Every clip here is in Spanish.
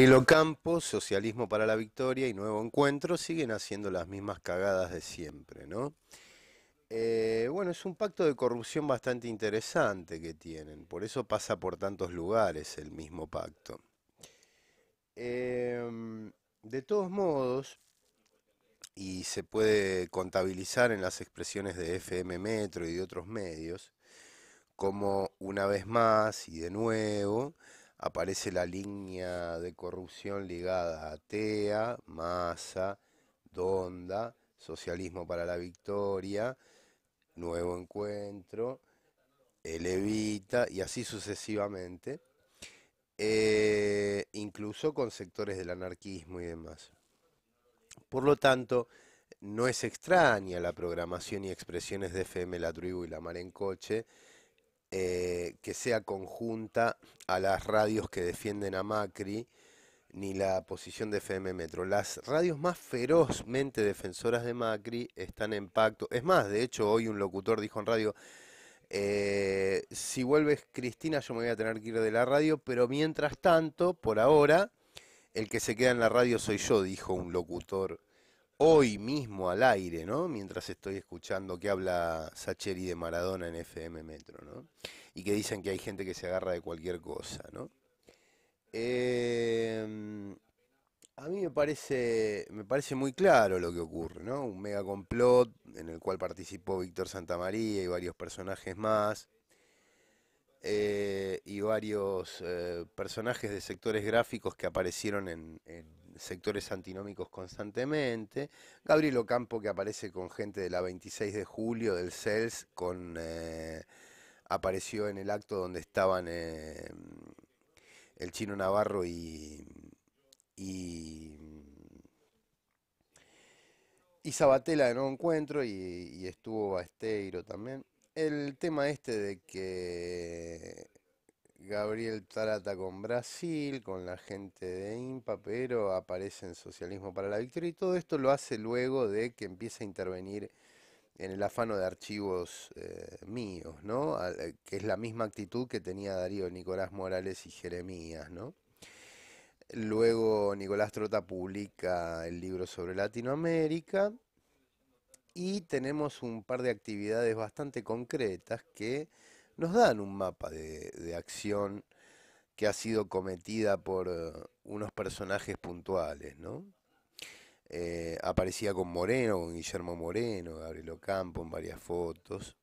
Hilo Campos, Socialismo para la Victoria y Nuevo Encuentro siguen haciendo las mismas cagadas de siempre, ¿no? Eh, bueno, es un pacto de corrupción bastante interesante que tienen, por eso pasa por tantos lugares el mismo pacto. Em, de todos modos, y se puede contabilizar en las expresiones de FM Metro y de otros medios, como una vez más y de nuevo, aparece la línea de corrupción ligada a TEA, MASA, Donda, Socialismo para la Victoria, Nuevo Encuentro, El y así sucesivamente, eh, incluso con sectores del anarquismo y demás. Por lo tanto, no es extraña la programación y expresiones de FM La Tribu y La Mar en Coche, eh, que sea conjunta a las radios que defienden a Macri ni la posición de FM Metro. Las radios más ferozmente defensoras de Macri están en pacto. Es más, de hecho, hoy un locutor dijo en radio, eh, si vuelves Cristina yo me voy a tener que ir de la radio, pero mientras tanto, por ahora, el que se queda en la radio soy yo, dijo un locutor hoy mismo al aire, ¿no? Mientras estoy escuchando que habla Sacheri de Maradona en FM Metro, ¿no? Y que dicen que hay gente que se agarra de cualquier cosa, ¿no? Em, a mí me parece, me parece muy claro lo que ocurre, ¿no? Un mega complot en el cual participó Víctor Santamaría y varios personajes más. Eh, y varios eh, personajes de sectores gráficos que aparecieron en sectores antinómicos constantemente. Gabriel Ocampo que aparece con gente de la 26 de julio del CELS, con, eh, apareció en el acto donde estaban eh, el chino Navarro y, y, Sabatella de no encuentro y, estuvo estuvo Esteiro también. El tema este de que Gabriel trata con Brasil, con la gente de INPA, pero aparece en Socialismo para la Victoria y todo esto lo hace luego de que empieza a intervenir en el afano de archivos eh, míos, ¿no? Eh, que es la misma actitud que tenía Darío Nicolás Morales y Jeremías, ¿no? Luego Nicolás Trota publica el libro sobre Latinoamérica y tenemos un par de actividades bastante concretas que nos dan un mapa de, acción que ha sido cometida por eh, unos personajes puntuales, ¿no? Eh, aparecía con Moreno, con Guillermo Moreno, Gabriel Ocampo en varias fotos.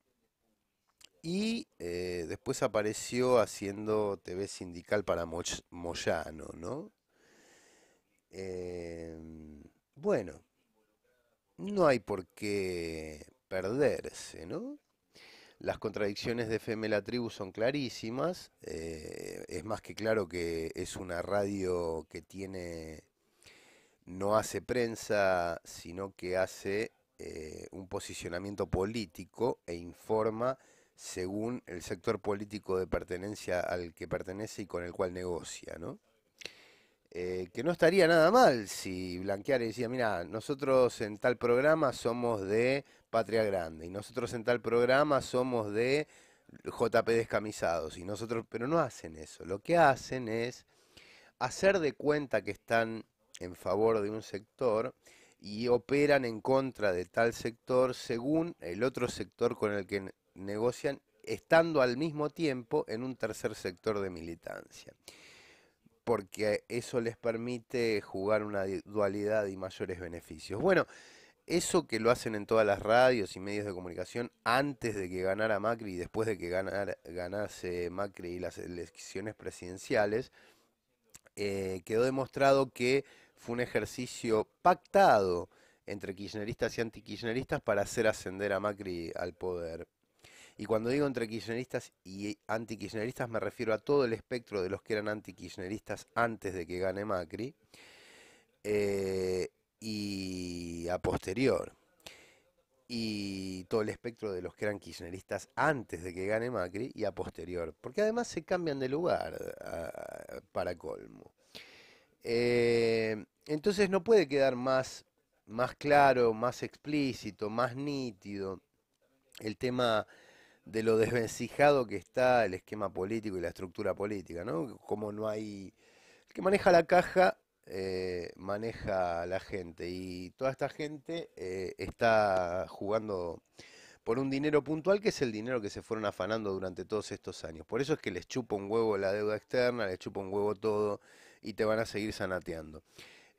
Y eh, después apareció haciendo TV sindical para Moyano, ¿no? bueno, no hay por qué perderse, ¿no? Las contradicciones de FM La Tribu son clarísimas. Eh, es más que claro que es una radio que tiene, no hace prensa, sino que hace eh, un posicionamiento político e informa según el sector político de pertenencia al que pertenece y con el cual negocia, ¿no? Eh, que no estaría nada mal si Blanquear decía, mira, nosotros en tal programa somos de Patria Grande, y nosotros en tal programa somos de JP Descamisados, y nosotros, pero no hacen eso, lo que hacen es hacer de cuenta que están en favor de un sector y operan en contra de tal sector según el otro sector con el que negocian, estando al mismo tiempo en un tercer sector de militancia porque eso les permite jugar una dualidad y mayores beneficios. Bueno, eso que lo hacen en todas las radios y medios de comunicación antes de que ganara Macri y después de que ganase Macri las elecciones presidenciales, eh, quedó demostrado que fue un ejercicio pactado entre kirchneristas y anti kirchneristas para hacer ascender a Macri al poder. Y cuando digo entre kirchneristas y antikirchneristas me refiero a todo el espectro de los que eran anti kirchneristas antes de que gane Macri eh, y a posterior. Y todo el espectro de los que eran kirchneristas antes de que gane Macri y a posterior. Porque además se cambian de lugar ah, para colmo. Eh, entonces no puede quedar más, más claro, más explícito, más nítido el tema de lo desvencijado que está el esquema político y la estructura política, ¿no? Como no hay... El que maneja la caja eh, maneja la gente y toda esta gente eh, está jugando por un dinero puntual que es el dinero que se fueron afanando durante todos estos años. Por eso es que les chupa un huevo la deuda externa, les chupa un huevo todo y te van a seguir sanateando.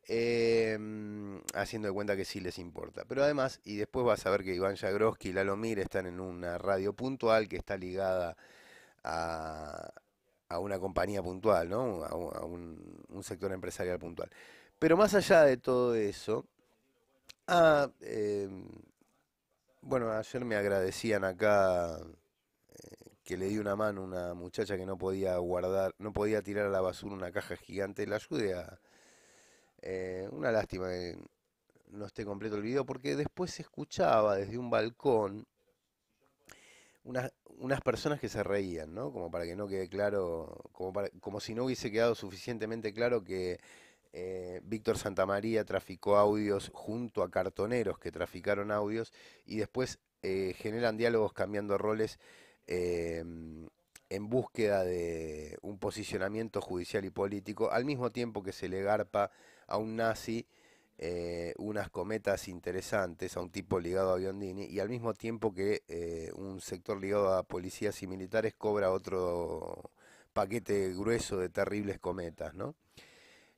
Em, haciendo de cuenta que sí les importa. Pero además, y después vas a ver que Iván Jagroski y Lalo Mir están en una radio puntual que está ligada a, a una compañía puntual, ¿no? A, un, sector empresarial puntual. Pero más allá de todo eso, ah, em, bueno, ayer me agradecían acá eh, que le di una mano a una muchacha que no podía guardar, no podía tirar a la basura una caja gigante, la ayude a eh, una lástima que no esté completo el video porque después se escuchaba desde un balcón unas, unas personas que se reían, ¿no? Como para que no quede claro, como, si no hubiese quedado suficientemente claro que eh, Víctor Santamaría traficó audios junto a cartoneros que traficaron audios y después eh, generan diálogos cambiando roles em, en búsqueda de un posicionamiento judicial y político, al mismo tiempo que se le garpa a un nazi eh, unas cometas interesantes, a un tipo ligado a Biondini, y al mismo tiempo que eh, un sector ligado a policías y militares cobra otro paquete grueso de terribles cometas,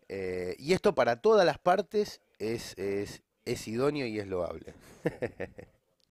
eh, y esto para todas las partes es, es, es idóneo y es loable.